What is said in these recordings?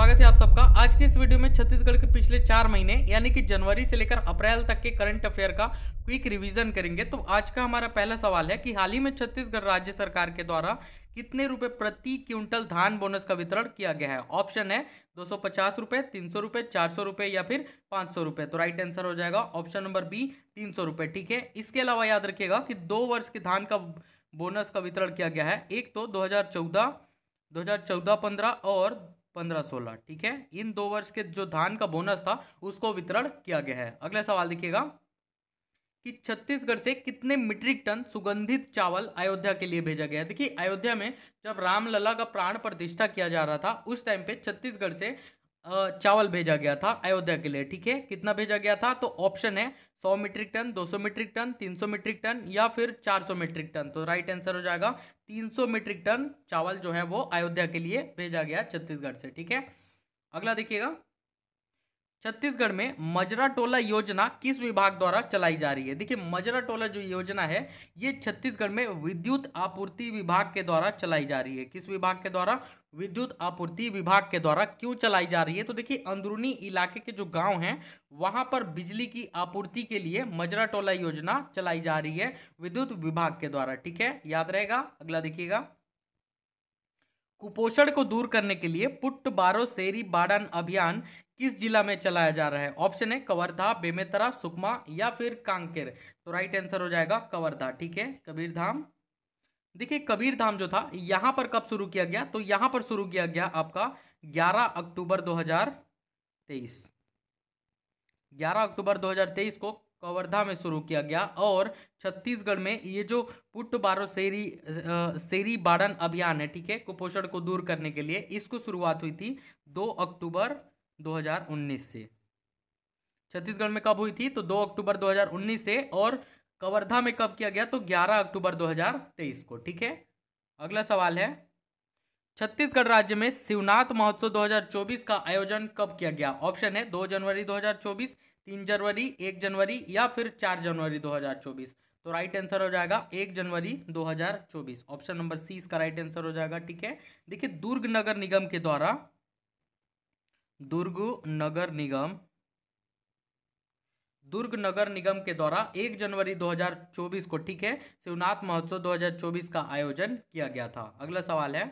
स्वागत है आप सबका आज के इस वीडियो में छत्तीसगढ़ के पिछले चार महीने यानी कि जनवरी से लेकर अप्रैल तक के करंट अफेयर का क्विक रिवीजन करेंगे तो आज का हमारा पहला सवाल है कि हाल ही में छत्तीसगढ़ राज्य सरकार के द्वारा कितने रुपए प्रति क्विंटल धान बोनस का वितरण किया गया है ऑप्शन है दो सौ पचास रुपये तीन या फिर पाँच तो राइट आंसर हो जाएगा ऑप्शन नंबर बी तीन ठीक है इसके अलावा याद रखिएगा कि दो वर्ष के धान का बोनस का वितरण किया गया है एक तो दो 2014-15 और पंद्रह सोलह ठीक है इन दो वर्ष के जो धान का बोनस था उसको वितरण किया गया है अगला सवाल देखिएगा कि छत्तीसगढ़ से कितने मीट्रिक टन सुगंधित चावल अयोध्या के लिए भेजा गया देखिए अयोध्या में जब रामलला का प्राण प्रतिष्ठा किया जा रहा था उस टाइम पे छत्तीसगढ़ से चावल भेजा गया था अयोध्या के लिए ठीक है कितना भेजा गया था तो ऑप्शन है 100 metric ton 200 metric ton 300 metric ton या फिर 400 मीट्रिक टन तो राइट आंसर हो जाएगा 300 मीट्रिक टन चावल जो है वो अयोध्या के लिए भेजा गया छत्तीसगढ़ से ठीक है अगला देखिएगा छत्तीसगढ़ में मजरा टोला योजना किस विभाग द्वारा चलाई जा रही है देखिए मजरा टोला जो योजना है ये छत्तीसगढ़ में विद्युत आपूर्ति विभाग के द्वारा चलाई जा रही है किस विभाग के द्वारा विद्युत आपूर्ति विभाग के द्वारा क्यों चलाई जा रही है तो देखिए अंदरूनी इलाके के जो गांव हैं वहां पर बिजली की आपूर्ति के लिए मजरा टोला योजना चलाई जा रही है विद्युत विभाग के द्वारा ठीक है याद रहेगा अगला देखिएगा कुपोषण को दूर करने के लिए पुट बारो सेरी बाड़न अभियान किस जिला में चलाया जा रहा है ऑप्शन है कवर्धा बेमेतरा सुकमा या फिर कांकेर तो राइट आंसर हो जाएगा कवर्धा ठीक है कबीरधाम देखिए कबीरधाम जो था यहां पर कब शुरू किया गया तो यहां पर शुरू किया गया आपका 11 अक्टूबर 2023 11 अक्टूबर 2023 को कवर्धा में शुरू किया गया और छत्तीसगढ़ में ये जो पुट बारो शेरी शेरी बाड़न अभियान है ठीक है कुपोषण को दूर करने के लिए इसको शुरुआत हुई थी दो अक्टूबर 2019 से छत्तीसगढ़ में कब हुई थी तो दो अक्टूबर 2019 से और कवर्धा में कब किया गया तो 11 अक्टूबर 2023 को ठीक है अगला सवाल है छत्तीसगढ़ राज्य में शिवनाथ महोत्सव 2024 का आयोजन कब किया गया ऑप्शन है 2 जनवरी तीन जनवरी एक जनवरी या फिर चार जनवरी 2024 तो राइट आंसर हो जाएगा एक जनवरी 2024 ऑप्शन नंबर सी इसका राइट आंसर हो जाएगा ठीक है देखिए दुर्ग नगर निगम के द्वारा दुर्ग नगर निगम दुर्ग नगर निगम के द्वारा 1 जनवरी 2024 को ठीक है शिवनाथ महोत्सव 2024 का आयोजन किया गया था अगला सवाल है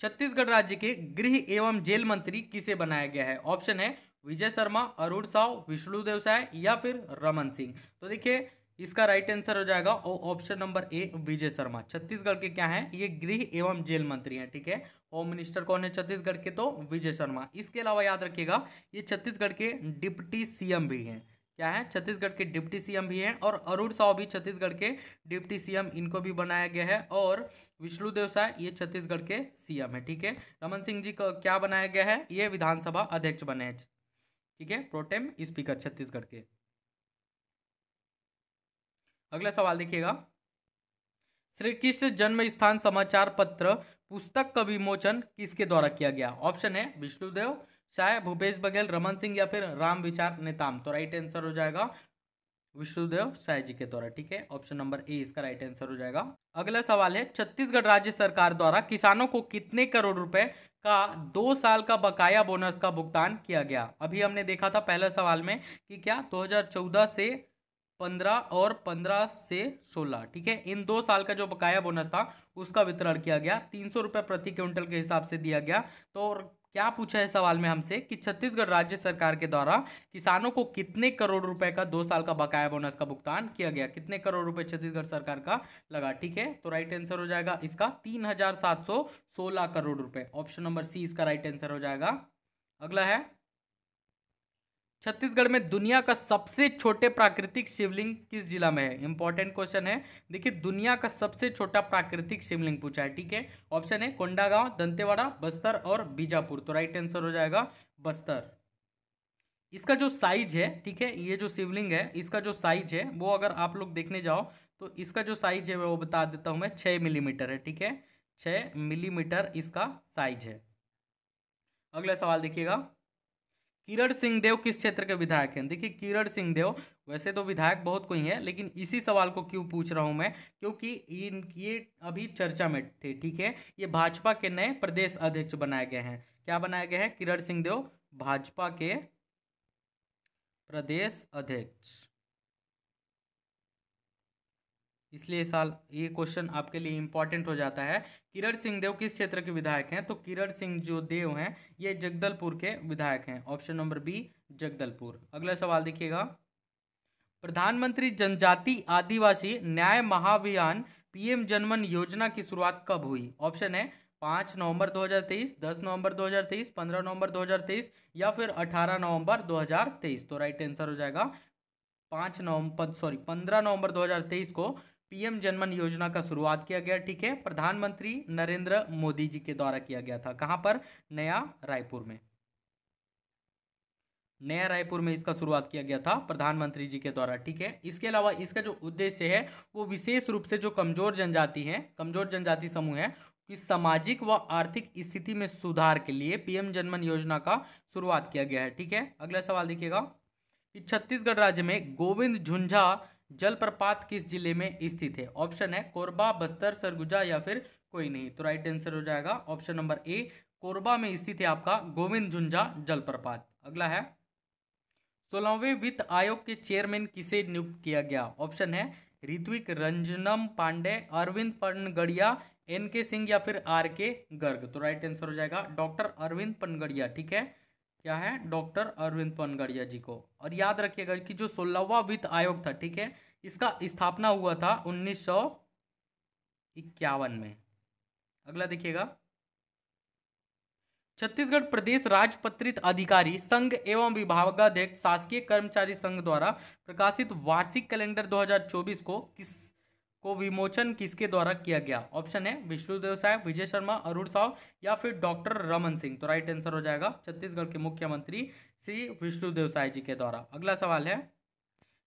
छत्तीसगढ़ राज्य के गृह एवं जेल मंत्री किसे बनाया गया है ऑप्शन है विजय शर्मा अरुण साव विष्णु देवसाय या फिर रमन सिंह तो देखिए इसका राइट आंसर हो जाएगा और option number A Vijay Sharma Chhattisgarh के क्या है ये गृह एवं जेल मंत्री हैं ठीक है होम मिनिस्टर कौन है छत्तीसगढ़ के तो विजय शर्मा इसके अलावा याद रखिएगा ये छत्तीसगढ़ के डिप्टी सीएम भी हैं क्या है छत्तीसगढ़ के डिप्टी सीएम भी हैं और अरुण साव भी छत्तीसगढ़ के डिप्टी सीएम इनको भी बनाया गया है और विष्णु देवसाय ये छत्तीसगढ़ के सीएम है ठीक है रमन सिंह जी को क्या बनाया गया है ये विधानसभा अध्यक्ष बने हैं ठीक है प्रोटेम स्पीकर छत्तीसगढ़ के अगला सवाल देखिएगा श्री कृष्ण जन्म स्थान समाचार पत्र पुस्तक का विमोचन किसके द्वारा किया गया ऑप्शन है विष्णुदेव चाहे भूपेश बघेल रमन सिंह या फिर राम विचार नेताम तो राइट आंसर हो जाएगा विष्णुदेव साय जी के द्वारा ठीक है ऑप्शन नंबर ए इसका राइट आंसर हो जाएगा अगला सवाल है छत्तीसगढ़ राज्य सरकार द्वारा किसानों को कितने करोड़ रुपए का दो साल का बकाया बोनस का भुगतान किया गया अभी हमने देखा था पहला सवाल में कि क्या 2014 से 15 और 15 से 16 ठीक है इन दो साल का जो बकाया बोनस था उसका वितरण किया गया तीन सौ प्रति क्विंटल के हिसाब से दिया गया तो क्या पूछा है सवाल में हमसे कि छत्तीसगढ़ राज्य सरकार के द्वारा किसानों को कितने करोड़ रुपए का दो साल का बकाया बोनस का भुगतान किया गया कितने करोड़ रुपए छत्तीसगढ़ सरकार का लगा ठीक है तो राइट आंसर हो जाएगा इसका तीन हजार सात सौ सोलह करोड़ रुपए ऑप्शन नंबर सी इसका राइट आंसर हो जाएगा अगला है छत्तीसगढ़ में दुनिया का सबसे छोटे प्राकृतिक शिवलिंग किस जिला में है इंपॉर्टेंट क्वेश्चन है देखिए दुनिया का सबसे छोटा प्राकृतिक शिवलिंग पूछा है ठीक है ऑप्शन है कोंडागांव दंतेवाड़ा बस्तर और बीजापुर तो राइट आंसर हो जाएगा बस्तर इसका जो साइज है ठीक है ये जो शिवलिंग है इसका जो साइज है वो अगर आप लोग देखने जाओ तो इसका जो साइज है वो बता देता हूँ मैं छः मिलीमीटर है ठीक है छः मिलीमीटर इसका साइज है अगला सवाल देखिएगा किरण सिंहदेव किस क्षेत्र के विधायक हैं देखिए किरण सिंहदेव वैसे तो विधायक बहुत कोई हैं लेकिन इसी सवाल को क्यों पूछ रहा हूं मैं क्योंकि इन ये अभी चर्चा में थे ठीक है ये भाजपा के नए प्रदेश अध्यक्ष बनाए गए हैं क्या बनाए गए हैं किरण सिंहदेव भाजपा के प्रदेश अध्यक्ष इसलिए साल ये क्वेश्चन आपके लिए इम्पॉर्टेंट हो जाता है किरण सिंह देव किस क्षेत्र के विधायक हैं तो किरण सिंह जो देव हैं ये जगदलपुर के विधायक हैं ऑप्शन नंबर बी जगदलपुर अगला सवाल देखिएगा प्रधानमंत्री जनजाति आदिवासी न्याय महाभियान पीएम जनमन योजना की शुरुआत कब हुई ऑप्शन है पाँच नवंबर 2023, 10 नवंबर 2023, 15 नवंबर 2023 या फिर 18 नवंबर 2023 तो राइट आंसर हो जाएगा पाँच नवंबर सॉरी पंद्रह नवंबर 2023 को पीएम जनमन योजना का शुरुआत किया गया ठीक है प्रधानमंत्री नरेंद्र मोदी जी के द्वारा किया गया था कहां पर नया रायपुर में नया रायपुर में इसका शुरुआत किया गया था प्रधानमंत्री जी के द्वारा ठीक है इसके अलावा इसका जो उद्देश्य है वो विशेष रूप से जो कमजोर जनजाति है कमजोर जनजाति समूह है कि सामाजिक व आर्थिक स्थिति में सुधार के लिए पीएम जनमन योजना का शुरुआत किया गया है ठीक है अगला सवाल देखिएगा कि छत्तीसगढ़ राज्य में गोविंद झुंझा जलप्रपात किस जिले में स्थित है ऑप्शन है कोरबा बस्तर सरगुजा या फिर कोई नहीं तो राइट आंसर हो जाएगा ऑप्शन नंबर ए कोरबा में स्थित है आपका गोविंद झुंझा जलप्रपात अगला है सोलहवें वित्त आयोग के चेयरमैन किसे नियुक्त किया गया ऑप्शन है ऋत्विक रंजनम पांडे अरविंद पनगड़िया एन के सिंह या फिर आर के गर्ग तो राइट आंसर हो जाएगा डॉक्टर अरविंद पनगड़िया ठीक है क्या है डॉक्टर अरविंद पनगड़िया जी को और याद रखिएगा कि जो सोलहवा वित्त आयोग था ठीक है इसका स्थापना हुआ था उन्नीस सौ इक्यावन में अगला देखिएगा छत्तीसगढ़ प्रदेश राजपत्रित अधिकारी संघ एवं विभागाध्यक्ष शासकीय कर्मचारी संघ द्वारा प्रकाशित वार्षिक कैलेंडर 2024 को किस को विमोचन किसके द्वारा किया गया ऑप्शन है विष्णुदेव साय विजय शर्मा अरुण साहु या फिर डॉक्टर रमन सिंह तो राइट आंसर हो जाएगा छत्तीसगढ़ के मुख्यमंत्री श्री विष्णुदेव साय जी के द्वारा अगला सवाल है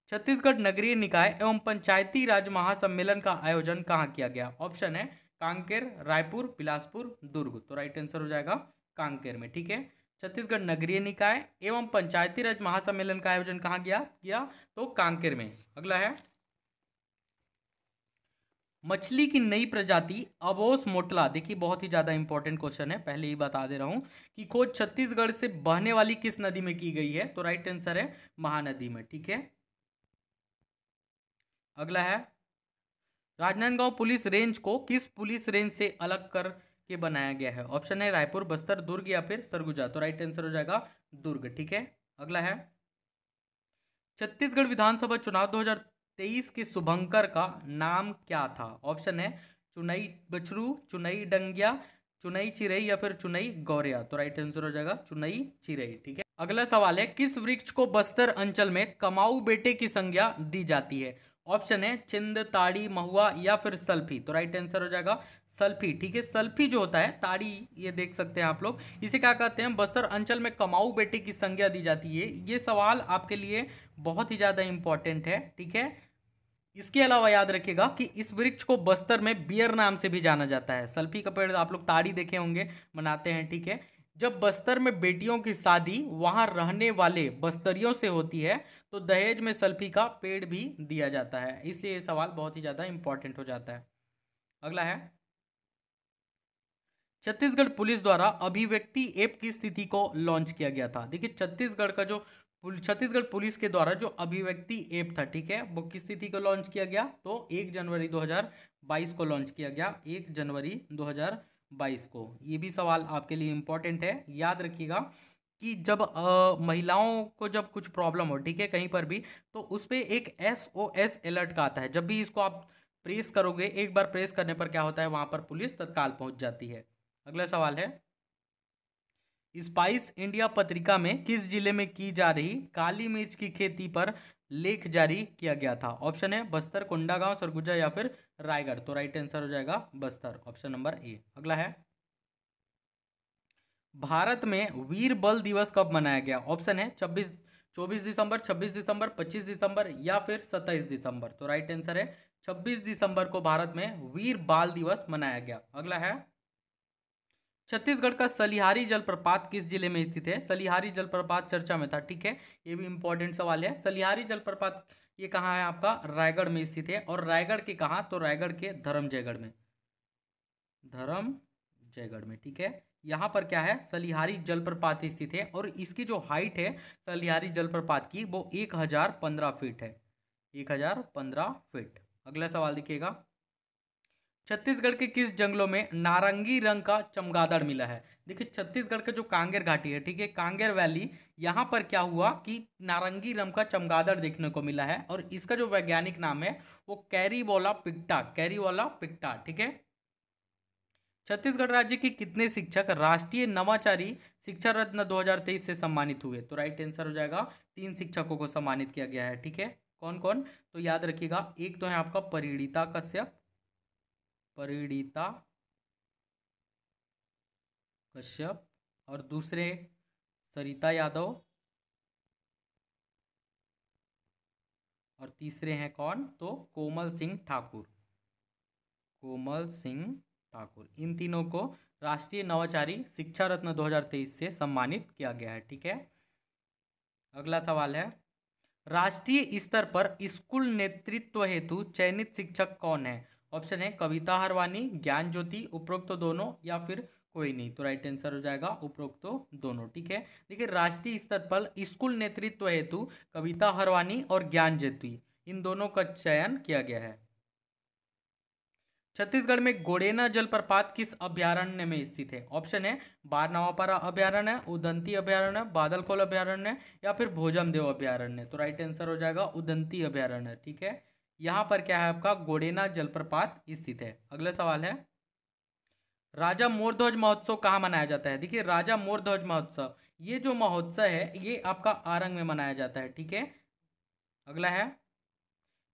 छत्तीसगढ़ नगरीय निकाय एवं पंचायती राज महासम्मेलन का आयोजन कहाँ किया गया ऑप्शन है कांकेर रायपुर बिलासपुर दुर्ग तो राइट आंसर हो जाएगा कांकेर में ठीक है छत्तीसगढ़ नगरीय निकाय एवं पंचायती राज महासम्मेलन का आयोजन कहाँ गया किया तो कांकेर में अगला है मछली की नई प्रजाति अबोस मोटला देखिए बहुत ही ज़्यादा इंपॉर्टेंट क्वेश्चन है पहले ही बता दे रहा हूं कि खोज छत्तीसगढ़ से बहने वाली किस नदी में की गई है तो राइट आंसर है महानदी में ठीक है अगला है राजनांदगांव पुलिस रेंज को किस पुलिस रेंज से अलग कर के बनाया गया है ऑप्शन है रायपुर बस्तर दुर्ग या फिर सरगुजा तो राइट आंसर हो जाएगा दुर्ग ठीक है अगला है छत्तीसगढ़ विधानसभा चुनाव तेईस के शुभंकर का नाम क्या था ऑप्शन है चुनई बछरू चुनई डंगिया चुनई चिरई या फिर चुनई गौरिया तो राइट आंसर हो जाएगा चुनई चिरई ठीक है अगला सवाल है किस वृक्ष को बस्तर अंचल में कमाऊ बेटे की संज्ञा दी जाती है ऑप्शन है चिंद ताड़ी महुआ या फिर सल्फी तो राइट आंसर हो जाएगा सल्फी ठीक है सल्फी जो होता है ताड़ी ये देख सकते हैं आप लोग इसे क्या कहते हैं बस्तर अंचल में कमाऊ बेटे की संज्ञा दी जाती है ये सवाल आपके लिए बहुत ही ज़्यादा इंपॉर्टेंट है ठीक है इसके अलावा याद रखिएगा कि इस वृक्ष को बस्तर में बियर नाम से भी जाना जाता है सल्फी का पेड़ आप लोग ताड़ी देखे होंगे मनाते हैं ठीक है जब बस्तर में बेटियों की शादी वहां रहने वाले बस्तरियों से होती है तो दहेज में सल्फी का पेड़ भी दिया जाता है इसलिए ये सवाल बहुत ही ज़्यादा इम्पॉर्टेंट हो जाता है अगला है छत्तीसगढ़ पुलिस द्वारा अभिव्यक्ति ऐप की स्थिति को लॉन्च किया गया था देखिए छत्तीसगढ़ का जो छत्तीसगढ़ पुलिस के द्वारा जो अभिव्यक्ति ऐप था ठीक है वो किस तिथि को लॉन्च किया गया तो एक जनवरी 2022 को लॉन्च किया गया एक जनवरी बाईस को ये भी सवाल आपके लिए इम्पोर्टेंट है याद रखिएगा कि जब आ, महिलाओं को जब कुछ प्रॉब्लम हो ठीक है कहीं पर भी तो उस पर एक एस ओ एस अलर्ट का आता है जब भी इसको आप प्रेस करोगे एक बार प्रेस करने पर क्या होता है वहाँ पर पुलिस तत्काल पहुँच जाती है अगला सवाल है स्पाइस इंडिया पत्रिका में किस जिले में की जा रही काली मिर्च की खेती पर लेख जारी किया गया था ऑप्शन है बस्तर कोंडागांव सरगुजा या फिर रायगढ़ तो राइट आंसर हो जाएगा बस्तर ऑप्शन नंबर ए अगला है भारत में वीर बल दिवस कब मनाया गया ऑप्शन है छब्बीस चौबीस दिसंबर छब्बीस दिसंबर पच्चीस दिसंबर या फिर सत्ताईस दिसंबर तो राइट आंसर है छब्बीस दिसंबर को भारत में वीर बाल दिवस मनाया गया अगला है छत्तीसगढ़ का सलिहारी जलप्रपात किस जिले में स्थित है सलिहारी जलप्रपात चर्चा में था ठीक है ये भी इंपॉर्टेंट सवाल है सलिहारी जलप्रपात ये कहाँ है आपका रायगढ़ में स्थित है और रायगढ़ के कहाँ तो रायगढ़ के धर्म जयगढ़ में धर्म जयगढ़ में ठीक है यहाँ पर क्या है सलिहारी जलप्रपात स्थित है और इसकी जो हाइट है सलिहारी जलप्रपात की वो एक हज़ार पंद्रह फीट है एक हज़ार पंद्रह फीट अगला सवाल देखिएगा छत्तीसगढ़ के किस जंगलों में नारंगी रंग का चमगादड़ मिला है देखिए छत्तीसगढ़ का जो कांगेर घाटी है ठीक है कांगेर वैली यहाँ पर क्या हुआ कि नारंगी रंग का चमगादड़ देखने को मिला है और इसका जो वैज्ञानिक नाम है वो वाला पिक्टा वाला पिक्टा ठीक है छत्तीसगढ़ राज्य के कितने शिक्षक राष्ट्रीय नवाचारी शिक्षा रत्न दो से सम्मानित हुए तो राइट आंसर हो जाएगा तीन शिक्षकों को सम्मानित किया गया है ठीक है कौन कौन तो याद रखिएगा एक तो है आपका परिणीता कश्यप परिणीता कश्यप और दूसरे सरिता यादव और तीसरे हैं कौन तो कोमल सिंह ठाकुर कोमल सिंह ठाकुर इन तीनों को राष्ट्रीय नवाचारी शिक्षा रत्न 2023 से सम्मानित किया गया है ठीक है अगला सवाल है राष्ट्रीय स्तर पर स्कूल नेतृत्व हेतु चयनित शिक्षक कौन है ऑप्शन है कविता हरवानी ज्ञान ज्योति उपरोक्त तो दोनों या फिर कोई नहीं तो राइट आंसर हो जाएगा उपरोक्त तो दोनों ठीक है देखिए राष्ट्रीय स्तर पर स्कूल नेतृत्व हेतु कविता हरवानी और ज्ञान ज्योति इन दोनों का चयन किया गया है छत्तीसगढ़ में गोडेना जलप्रपात किस अभ्यारण्य में स्थित है ऑप्शन है बारनावापारा अभ्यारण्य उदंती अभ्यारण्य बादलकोल अभ्यारण्य या फिर भोजमदेव अभ्यारण्य तो राइट आंसर हो जाएगा उदंती अभ्यारण्य ठीक है यहाँ पर क्या है आपका गोडेना जलप्रपात स्थित है अगला सवाल है राजा मोरध्वज महोत्सव कहाँ मनाया जाता है देखिए राजा मोरध्वज महोत्सव ये जो महोत्सव है ये आपका आरंग में मनाया जाता है ठीक है अगला है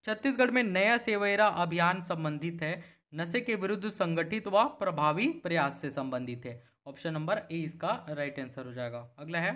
छत्तीसगढ़ में नया सेवेरा अभियान संबंधित है नशे के विरुद्ध संगठित व प्रभावी प्रयास से संबंधित है ऑप्शन नंबर ए इसका राइट आंसर हो जाएगा अगला है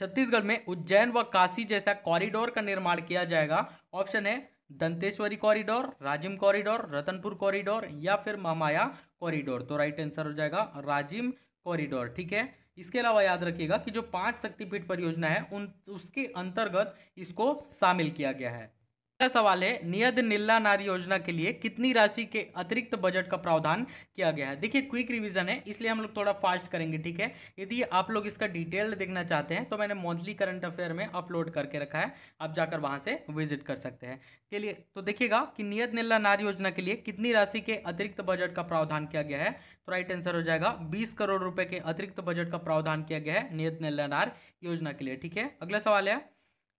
छत्तीसगढ़ में उज्जैन व काशी जैसा कॉरिडोर का निर्माण किया जाएगा ऑप्शन है Danteshwari corridor Rajim corridor Ratanpur corridor या फिर महामाया कॉरिडोर तो राइट आंसर हो जाएगा राजिम कॉरिडोर ठीक है इसके अलावा याद रखिएगा कि जो पांच शक्तिपीठ परियोजना है उन उसके अंतर्गत इसको शामिल किया गया है अगला सवाल है नियत नीला नारी योजना के लिए कितनी राशि के अतिरिक्त बजट का प्रावधान किया गया है देखिए क्विक रिवीजन है इसलिए हम लोग थोड़ा फास्ट करेंगे ठीक है यदि आप लोग इसका डिटेल देखना चाहते हैं तो मैंने मंथली करंट अफेयर में अपलोड करके रखा है आप जाकर वहां से विजिट कर सकते हैं के लिए तो देखिएगा कि नियत नीला नारी योजना के लिए कितनी राशि के अतिरिक्त बजट का प्रावधान किया गया है तो राइट आंसर हो जाएगा बीस करोड़ रुपए के अतिरिक्त बजट का प्रावधान किया गया है नियत नीला नार योजना के लिए ठीक है अगला सवाल है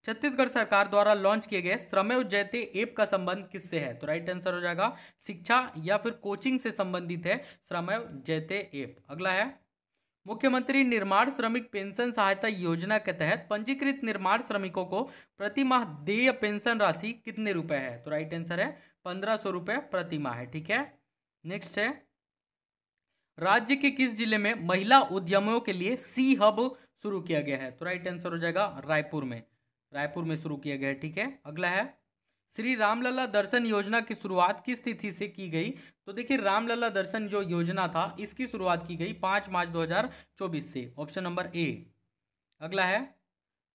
छत्तीसगढ़ सरकार द्वारा लॉन्च किए गए श्रमेव जयते ऐप का संबंध किससे है तो राइट आंसर हो जाएगा शिक्षा या फिर कोचिंग से संबंधित है श्रमेव जयते ऐप अगला है मुख्यमंत्री निर्माण श्रमिक पेंशन सहायता योजना के तहत पंजीकृत निर्माण श्रमिकों को प्रति माह देय पेंशन राशि कितने रुपए है तो राइट आंसर है पंद्रह सौ रुपये प्रति माह है ठीक है नेक्स्ट है राज्य के किस जिले में महिला उद्यमियों के लिए सी हब शुरू किया गया है तो राइट आंसर हो जाएगा रायपुर में रायपुर में शुरू किया गया है ठीक है अगला है श्री रामलला दर्शन योजना की शुरुआत किस तिथि से की गई तो देखिए रामलला दर्शन जो योजना था इसकी शुरुआत की गई पाँच मार्च 2024 से ऑप्शन नंबर ए अगला है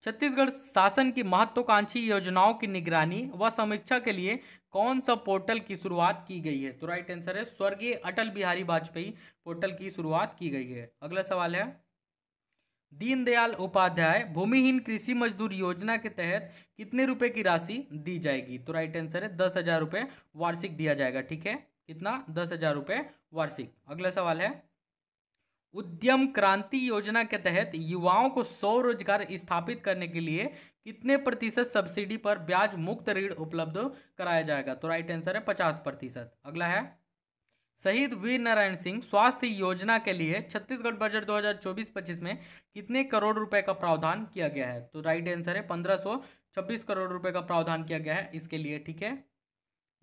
छत्तीसगढ़ शासन की महत्वाकांक्षी योजनाओं की निगरानी व समीक्षा के लिए कौन सा पोर्टल की शुरुआत की गई है तो राइट आंसर है स्वर्गीय अटल बिहारी वाजपेयी पोर्टल की शुरुआत की गई है अगला सवाल है दीनदयाल उपाध्याय भूमिहीन कृषि मजदूर योजना के तहत कितने रुपए की राशि दी जाएगी तो राइट आंसर है दस हजार रुपये वार्षिक दिया जाएगा ठीक है कितना दस हजार रुपये वार्षिक अगला सवाल है उद्यम क्रांति योजना के तहत युवाओं को स्वरोजगार स्थापित करने के लिए कितने प्रतिशत सब्सिडी पर ब्याज मुक्त ऋण उपलब्ध कराया जाएगा तो राइट आंसर है पचास प्रतिशत अगला है शहीद वीर नारायण सिंह स्वास्थ्य योजना के लिए छत्तीसगढ़ बजट 2024-25 में कितने करोड़ रुपए का प्रावधान किया गया है तो राइट आंसर है 1526 करोड़ रुपए का प्रावधान किया गया है इसके लिए ठीक है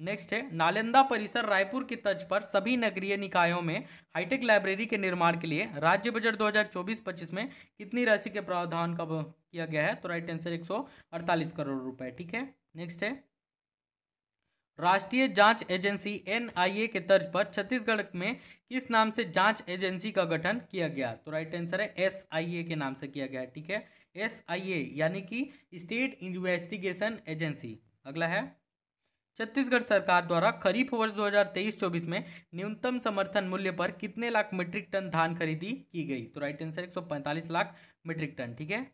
नेक्स्ट है नालंदा परिसर रायपुर के तर्ज पर सभी नगरीय निकायों में हाईटेक लाइब्रेरी के निर्माण के लिए राज्य बजट 2024-25 में कितनी राशि के प्रावधान का किया गया है तो राइट आंसर 148 करोड़ रुपए ठीक है नेक्स्ट है राष्ट्रीय जांच एजेंसी एनआईए के तर्ज पर छत्तीसगढ़ में किस नाम से जांच एजेंसी का गठन किया गया तो राइट आंसर है एसआईए के नाम से किया गया ठीक है एसआईए यानी कि स्टेट इन्वेस्टिगेशन एजेंसी अगला है छत्तीसगढ़ सरकार द्वारा खरीफ वर्ष 2023-24 में न्यूनतम समर्थन मूल्य पर कितने लाख मीट्रिक टन धान खरीदी की गई तो राइट आंसर एक लाख मीट्रिक टन ठीक है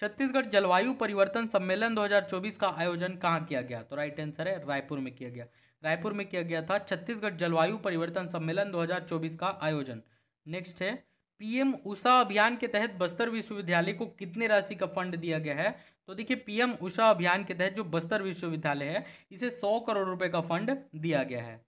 छत्तीसगढ़ जलवायु परिवर्तन सम्मेलन 2024 का आयोजन कहाँ किया गया तो राइट आंसर है रायपुर में किया गया रायपुर में किया गया था छत्तीसगढ़ जलवायु परिवर्तन सम्मेलन 2024 का आयोजन नेक्स्ट है पीएम उषा अभियान के तहत बस्तर विश्वविद्यालय को कितने राशि का फंड दिया गया है तो देखिए पीएम उषा अभियान के तहत जो बस्तर विश्वविद्यालय है इसे सौ करोड़ रुपये का फंड दिया गया है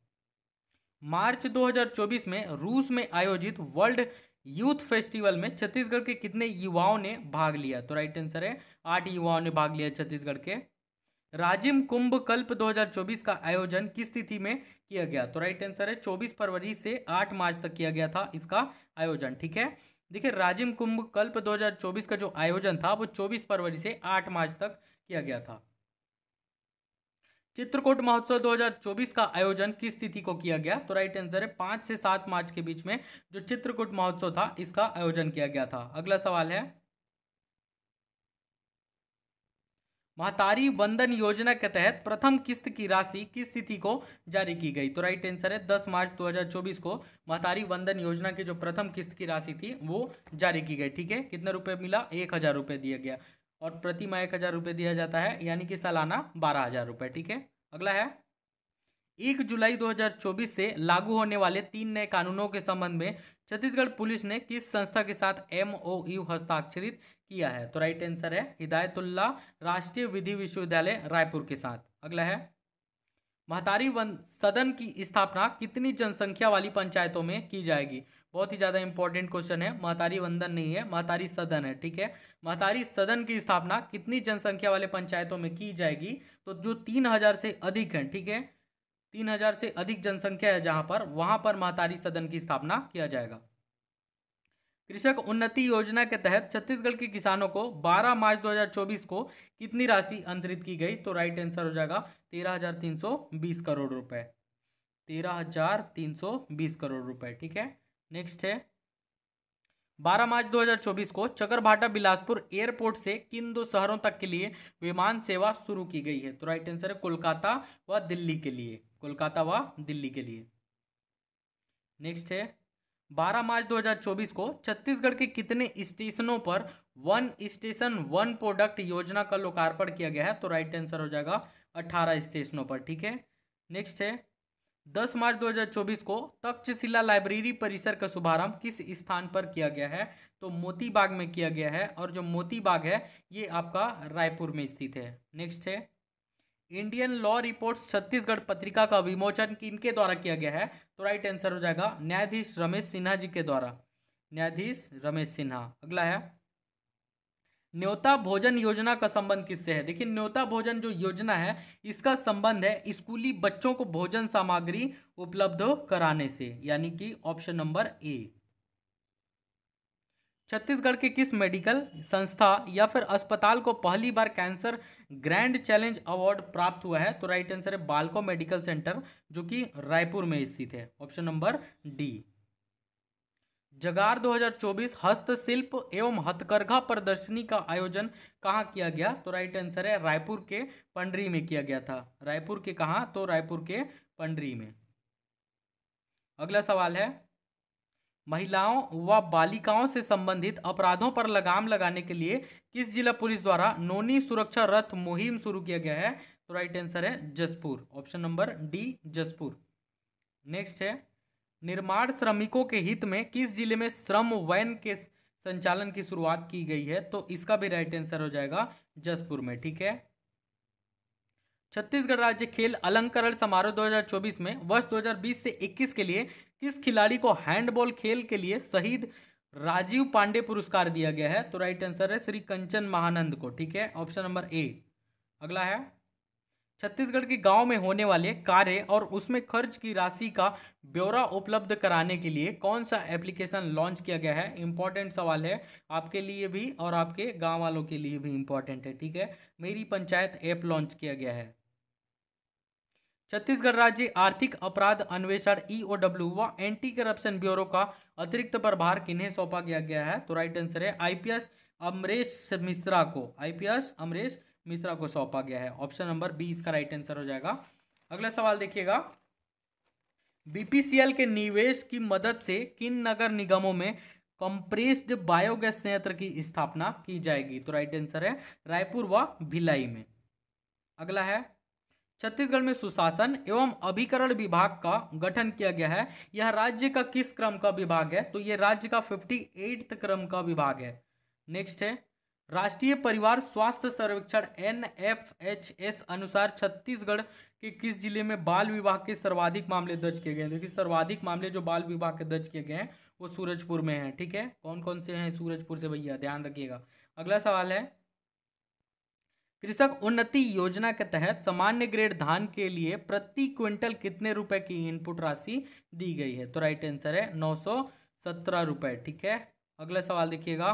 मार्च 2024 में रूस में आयोजित वर्ल्ड यूथ फेस्टिवल में छत्तीसगढ़ के कितने युवाओं ने भाग लिया तो राइट आंसर है आठ युवाओं ने भाग लिया छत्तीसगढ़ के राजिम कुंभ कल्प 2024 का आयोजन किस तिथि में किया गया तो राइट आंसर है 24 फरवरी से 8 मार्च तक किया गया था इसका आयोजन ठीक है देखिए राजिम कुंभ कल्प 2024 का जो आयोजन था वो 24 फरवरी से 8 मार्च तक किया गया था चित्रकूट महोत्सव 2024 का आयोजन किस तिथि को किया गया तो राइट आंसर है पांच से सात मार्च के बीच में जो चित्रकूट महोत्सव था इसका आयोजन किया गया था अगला सवाल है महतारी वंदन योजना के तहत प्रथम किस्त की राशि किस तिथि को जारी की गई तो राइट आंसर है 10 मार्च 2024 को महतारी वंदन योजना की जो प्रथम किस्त की राशि थी वो जारी की गई ठीक है कितने रुपए मिला एक हजार रुपये दिया गया और प्रति माह एक हज़ार रुपये दिया जाता है यानी कि सालाना बारह हज़ार रुपये ठीक है अगला है एक जुलाई 2024 से लागू होने वाले तीन नए कानूनों के संबंध में छत्तीसगढ़ पुलिस ने किस संस्था के साथ एमओयू e हस्ताक्षरित किया है तो राइट आंसर है हिदायतुल्ला राष्ट्रीय विधि विश्वविद्यालय रायपुर के साथ अगला है महतारी वन सदन की स्थापना कितनी जनसंख्या वाली पंचायतों में की जाएगी बहुत ही ज़्यादा इंपॉर्टेंट क्वेश्चन है महतारी वंदन नहीं है महतारी सदन है ठीक है महतारी सदन की स्थापना कितनी जनसंख्या वाले पंचायतों में की जाएगी तो जो तीन हज़ार से अधिक है ठीक है तीन हज़ार से अधिक जनसंख्या है जहां पर वहां पर महतारी सदन की स्थापना किया जाएगा कृषक उन्नति योजना के तहत छत्तीसगढ़ के किसानों को बारह मार्च दो को कितनी राशि अंतरित की गई तो राइट आंसर हो जाएगा तेरह करोड़ रुपए तेरह करोड़ रुपए ठीक है नेक्स्ट है 12 मार्च 2024 को चकरभाटा बिलासपुर एयरपोर्ट से किन दो शहरों तक के लिए विमान सेवा शुरू की गई है तो राइट आंसर है कोलकाता व दिल्ली के लिए कोलकाता व दिल्ली के लिए नेक्स्ट है 12 मार्च 2024 को छत्तीसगढ़ के कितने स्टेशनों पर वन स्टेशन वन प्रोडक्ट योजना का लोकार्पण किया गया है तो राइट आंसर हो जाएगा अठारह स्टेशनों पर ठीक है नेक्स्ट है 10 मार्च 2024 को तक्षशिला लाइब्रेरी परिसर का शुभारंभ किस स्थान पर किया गया है तो मोती बाग में किया गया है और जो मोती बाग है ये आपका रायपुर में स्थित है नेक्स्ट है इंडियन लॉ रिपोर्ट्स छत्तीसगढ़ पत्रिका का विमोचन किनके द्वारा किया गया है तो राइट आंसर हो जाएगा न्यायाधीश रमेश सिन्हा जी के द्वारा न्यायाधीश रमेश सिन्हा अगला है न्योता भोजन योजना का संबंध किससे है देखिए न्योता भोजन जो योजना है इसका संबंध है स्कूली बच्चों को भोजन सामग्री उपलब्ध कराने से यानी कि ऑप्शन नंबर ए छत्तीसगढ़ के किस मेडिकल संस्था या फिर अस्पताल को पहली बार कैंसर ग्रैंड चैलेंज अवार्ड प्राप्त हुआ है तो राइट आंसर है बालको मेडिकल सेंटर जो कि रायपुर में स्थित है ऑप्शन नंबर डी जगार 2024 हस्तशिल्प एवं हथकरघा प्रदर्शनी का आयोजन कहाँ किया गया तो राइट आंसर है रायपुर के पंडरी में किया गया था रायपुर के कहाँ तो रायपुर के पंडरी में अगला सवाल है महिलाओं व बालिकाओं से संबंधित अपराधों पर लगाम लगाने के लिए किस जिला पुलिस द्वारा नोनी सुरक्षा रथ मुहिम शुरू किया गया है तो राइट आंसर है Jashpur option number D Jashpur next है निर्माण श्रमिकों के हित में किस जिले में श्रम वैन के संचालन की शुरुआत की गई है तो इसका भी राइट आंसर हो जाएगा जसपुर में ठीक है छत्तीसगढ़ राज्य खेल अलंकरण समारोह 2024 में वर्ष 2020 से 21 के लिए किस खिलाड़ी को हैंडबॉल खेल के लिए शहीद राजीव पांडे पुरस्कार दिया गया है तो राइट आंसर है श्री कंचन महानंद को ठीक है ऑप्शन नंबर ए अगला है छत्तीसगढ़ के गांव में होने वाले कार्य और उसमें खर्च की राशि का ब्यौरा उपलब्ध कराने के लिए कौन सा एप्लीकेशन लॉन्च किया गया है इंपॉर्टेंट सवाल है आपके लिए भी और आपके गांव वालों के लिए भी इंपॉर्टेंट है ठीक है मेरी पंचायत ऐप लॉन्च किया गया है छत्तीसगढ़ राज्य आर्थिक अपराध अन्वेषण ईओडब्ल्यू e व एंटी करप्शन ब्यूरो का अतिरिक्त प्रभार किन्हें सौंपा गया गया है तो राइट आंसर है आईपीएस अमरेश मिश्रा को आईपीएस अमरेश मिश्रा को सौंपा गया है ऑप्शन नंबर बी इसका राइट आंसर हो जाएगा अगला सवाल देखिएगा बीपीसीएल के निवेश की मदद से किन नगर निगमों में कंप्रेस्ड बायोगैस संयंत्र की स्थापना की जाएगी तो राइट आंसर है रायपुर व भिलाई में अगला है छत्तीसगढ़ में सुशासन एवं अभिकरण विभाग का गठन किया गया है यह राज्य का किस क्रम का विभाग है तो यह राज्य का फिफ्टी क्रम का विभाग है नेक्स्ट है राष्ट्रीय परिवार स्वास्थ्य सर्वेक्षण एन अनुसार छत्तीसगढ़ के किस जिले में बाल विवाह के सर्वाधिक मामले दर्ज किए गए हैं देखिए सर्वाधिक मामले जो बाल विवाह के दर्ज किए गए हैं वो सूरजपुर में हैं ठीक है कौन कौन से हैं सूरजपुर से भैया ध्यान रखिएगा अगला सवाल है कृषक उन्नति योजना के तहत सामान्य ग्रेड धान के लिए प्रति क्विंटल कितने रुपए की इनपुट राशि दी गई है तो राइट आंसर है नौ सौ सत्रह रुपए ठीक है अगला सवाल देखिएगा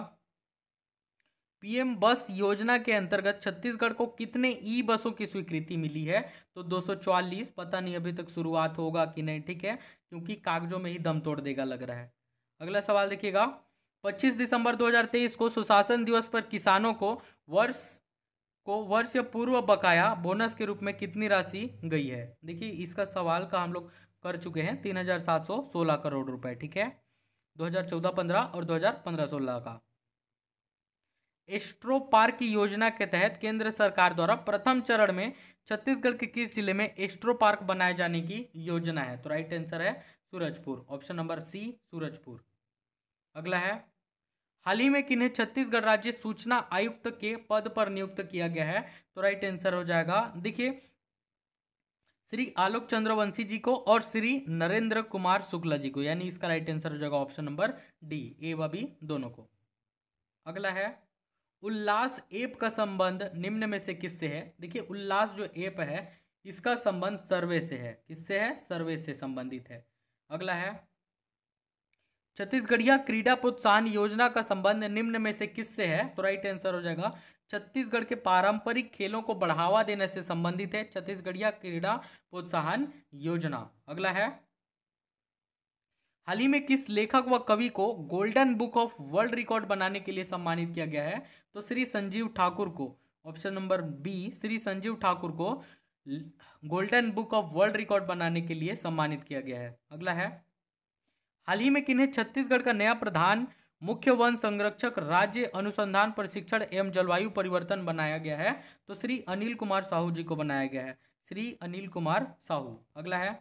पीएम बस योजना के अंतर्गत छत्तीसगढ़ को कितने ई बसों की स्वीकृति मिली है तो 244 पता नहीं अभी तक शुरुआत होगा कि नहीं ठीक है क्योंकि कागजों में ही दम तोड़ देगा लग रहा है अगला सवाल देखिएगा 25 दिसंबर 2023 को सुशासन दिवस पर किसानों को वर्ष को वर्ष या पूर्व बकाया बोनस के रूप में कितनी राशि गई है देखिए इसका सवाल का हम लोग कर चुके हैं तीन हजार सात सौ सोलह करोड़ रुपए ठीक है दो हजार चौदह पंद्रह और दो हजार पंद्रह सोलह का एस्ट्रो पार्क योजना के तहत केंद्र सरकार द्वारा प्रथम चरण में छत्तीसगढ़ के किस जिले में एस्ट्रो पार्क बनाए जाने की योजना है तो राइट आंसर है Surajpur option number C Surajpur अगला है हाल ही में किन्हें छत्तीसगढ़ राज्य सूचना आयुक्त के पद पर नियुक्त किया गया है तो राइट आंसर हो जाएगा देखिए श्री आलोक चंद्रवंशी जी को और श्री नरेंद्र कुमार शुक्ला जी को यानी इसका राइट आंसर हो जाएगा ऑप्शन नंबर डी ए व बी दोनों को अगला है उल्लास ऐप का संबंध निम्न में से किससे है देखिए उल्लास जो ऐप है इसका संबंध सर्वे से है किससे है सर्वे से संबंधित है अगला है छत्तीसगढ़िया क्रीडा प्रोत्साहन योजना का संबंध निम्न में से किससे है तो राइट आंसर हो जाएगा छत्तीसगढ़ के पारंपरिक खेलों को बढ़ावा देने से संबंधित है छत्तीसगढ़िया क्रीडा प्रोत्साहन योजना अगला है हाल ही में किस लेखक व कवि को golden book of world record बनाने के लिए सम्मानित किया गया है तो श्री संजीव ठाकुर को option number B Shri Sanjeev Thakur को golden book of world record बनाने के लिए सम्मानित किया गया है अगला है हाल ही में किन्हें छत्तीसगढ़ का नया प्रधान मुख्य वन संरक्षक राज्य अनुसंधान प्रशिक्षण एवं जलवायु परिवर्तन बनाया गया है तो श्री अनिल कुमार साहू जी को बनाया गया है श्री अनिल कुमार साहू अगला है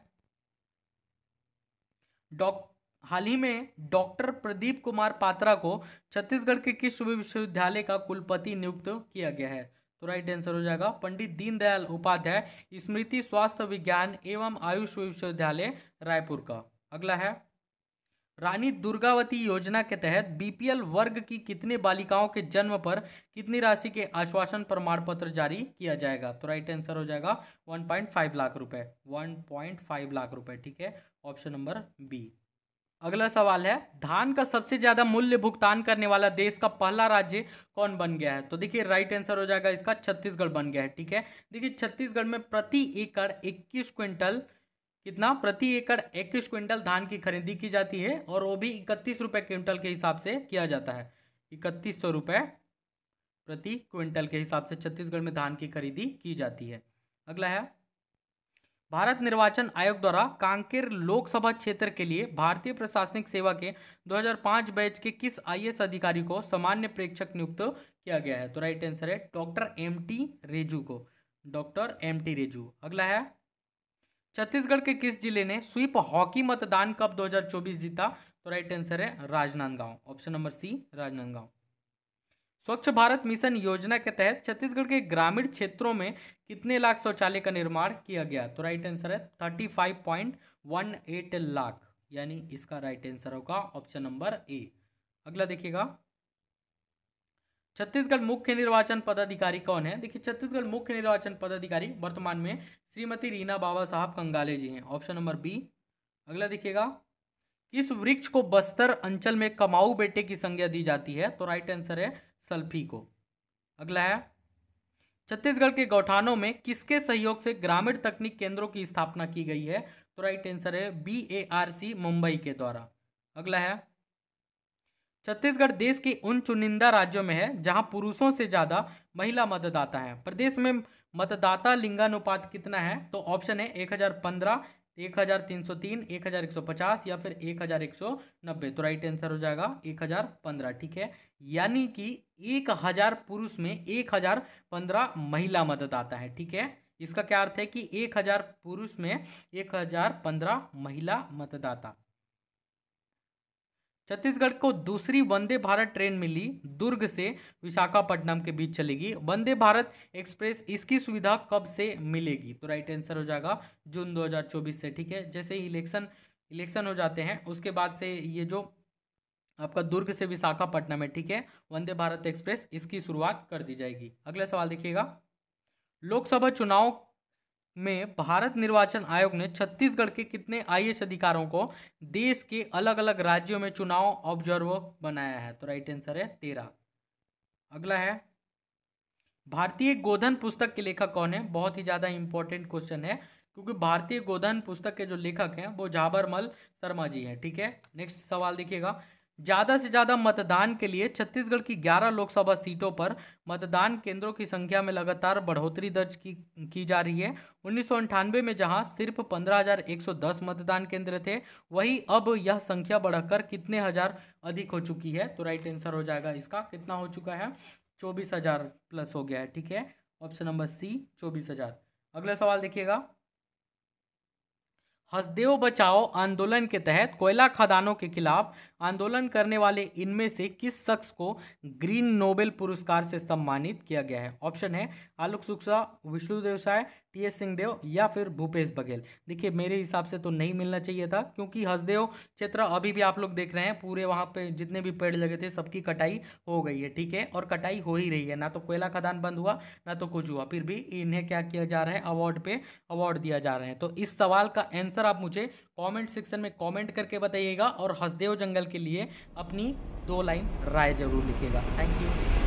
डॉक्टर हाल ही में डॉक्टर प्रदीप कुमार पात्रा को छत्तीसगढ़ के किस विश्वविद्यालय का कुलपति नियुक्त किया गया है तो राइट आंसर हो जाएगा पंडित दीनदयाल उपाध्याय स्मृति स्वास्थ्य विज्ञान एवं आयुष विश्वविद्यालय रायपुर का अगला है रानी दुर्गावती योजना के तहत बीपीएल वर्ग की कितने बालिकाओं के जन्म पर कितनी राशि के आश्वासन प्रमाण पत्र जारी किया जाएगा तो राइट आंसर हो जाएगा 1.5 लाख रुपए 1.5 लाख रुपए ठीक है ऑप्शन नंबर बी अगला सवाल है धान का सबसे ज्यादा मूल्य भुगतान करने वाला देश का पहला राज्य कौन बन गया है तो देखिए राइट आंसर हो जाएगा इसका छत्तीसगढ़ बन गया है ठीक है देखिए छत्तीसगढ़ में प्रति एकड़ इक्कीस क्विंटल कितना प्रति एकड़ इक्कीस क्विंटल धान की खरीदी की जाती है और वो भी इकतीस रुपये क्विंटल के हिसाब से किया जाता है इकतीस सौ रुपये प्रति क्विंटल के हिसाब से छत्तीसगढ़ में धान की खरीदी की जाती है अगला है भारत निर्वाचन आयोग द्वारा कांकेर लोकसभा क्षेत्र के लिए भारतीय प्रशासनिक सेवा के 2005 बैच के किस आईएएस अधिकारी को सामान्य प्रेक्षक नियुक्त किया गया है तो राइट आंसर है डॉक्टर एम टी रेजू को डॉक्टर एम टी रेजू अगला है छत्तीसगढ़ के किस जिले ने स्वीप हॉकी मतदान कप 2024 जीता तो राइट आंसर है Rajnandgaon option number C Rajnandgaon स्वच्छ भारत मिशन योजना के तहत छत्तीसगढ़ के ग्रामीण क्षेत्रों में कितने लाख शौचालय का निर्माण किया गया तो राइट आंसर है thirty five point one eight lakh यानी इसका राइट आंसर होगा ऑप्शन नंबर ए अगला देखिएगा छत्तीसगढ़ मुख्य निर्वाचन पदाधिकारी कौन है देखिए छत्तीसगढ़ मुख्य निर्वाचन पदाधिकारी वर्तमान में श्रीमती रीना बाबा साहब कंगाले जी हैं ऑप्शन नंबर बी अगला देखिएगा किस वृक्ष को बस्तर अंचल में कमाऊ बेटे की संज्ञा दी जाती है तो राइट आंसर है सल्फी को अगला है छत्तीसगढ़ के गौठानों में किसके सहयोग से ग्रामीण तकनीक केंद्रों की स्थापना की गई है तो राइट आंसर है B A R C Mumbai के द्वारा अगला है छत्तीसगढ़ देश के उन चुनिंदा राज्यों में है जहां पुरुषों से ज़्यादा महिला मतदाता है प्रदेश में मतदाता लिंगानुपात कितना है तो ऑप्शन है 1015 एक हज़ार तीन सौ तीन एक हज़ार एक सौ पचास या फिर एक हज़ार एक सौ नब्बे तो राइट आंसर हो जाएगा एक हज़ार पंद्रह ठीक है यानी कि एक हज़ार पुरुष में एक हज़ार पंद्रह महिला मतदाता है ठीक है इसका क्या अर्थ है कि एक हज़ार पुरुष में एक हज़ार पंद्रह महिला मतदाता छत्तीसगढ़ को दूसरी वंदे भारत ट्रेन मिली दुर्ग से विशाखापट्टनम के बीच चलेगी वंदे भारत एक्सप्रेस इसकी सुविधा कब से मिलेगी तो राइट आंसर हो जाएगा जून 2024 से ठीक है जैसे ही इलेक्शन इलेक्शन हो जाते हैं उसके बाद से ये जो आपका दुर्ग से विशाखापट्टनम है ठीक है वंदे भारत एक्सप्रेस इसकी शुरुआत कर दी जाएगी अगला सवाल देखिएगा लोकसभा चुनाव में भारत निर्वाचन आयोग ने छत्तीसगढ़ के कितने आई अधिकारों को देश के अलग अलग राज्यों में चुनाव ऑब्जर्व बनाया है तो राइट आंसर है तेरह अगला है भारतीय गोधन पुस्तक के लेखक कौन है बहुत ही ज़्यादा इंपॉर्टेंट क्वेश्चन है क्योंकि भारतीय गोधन पुस्तक के जो लेखक हैं वो जाबरमल शर्मा जी हैं ठीक है नेक्स्ट सवाल देखिएगा ज़्यादा से ज़्यादा मतदान के लिए छत्तीसगढ़ की 11 लोकसभा सीटों पर मतदान केंद्रों की संख्या में लगातार बढ़ोतरी दर्ज की की जा रही है उन्नीस में जहां सिर्फ 15,110 मतदान केंद्र थे वही अब यह संख्या बढ़कर कितने हज़ार अधिक हो चुकी है तो राइट आंसर हो जाएगा इसका कितना हो चुका है चौबीस प्लस हो गया है ठीक है ऑप्शन नंबर सी चौबीस अगला सवाल देखिएगा हसदेव बचाओ आंदोलन के तहत कोयला खदानों के खिलाफ आंदोलन करने वाले इनमें से किस शख्स को ग्रीन नोबेल पुरस्कार से सम्मानित किया गया है ऑप्शन है आलोक सुक्सा विष्णुदेव साय टी सिंहदेव या फिर भूपेश बघेल देखिए मेरे हिसाब से तो नहीं मिलना चाहिए था क्योंकि हसदेव क्षेत्र अभी भी आप लोग देख रहे हैं पूरे वहाँ पे जितने भी पेड़ लगे थे सबकी कटाई हो गई है ठीक है और कटाई हो ही रही है ना तो कोयला खदान बंद हुआ ना तो कुछ हुआ फिर भी इन्हें क्या किया जा रहा है अवार्ड पे अवार्ड दिया जा रहा है तो इस सवाल का आंसर आप मुझे कॉमेंट सेक्शन में कॉमेंट करके बताइएगा और हसदेव जंगल के लिए अपनी दो लाइन राय जरूर लिखिएगा थैंक यू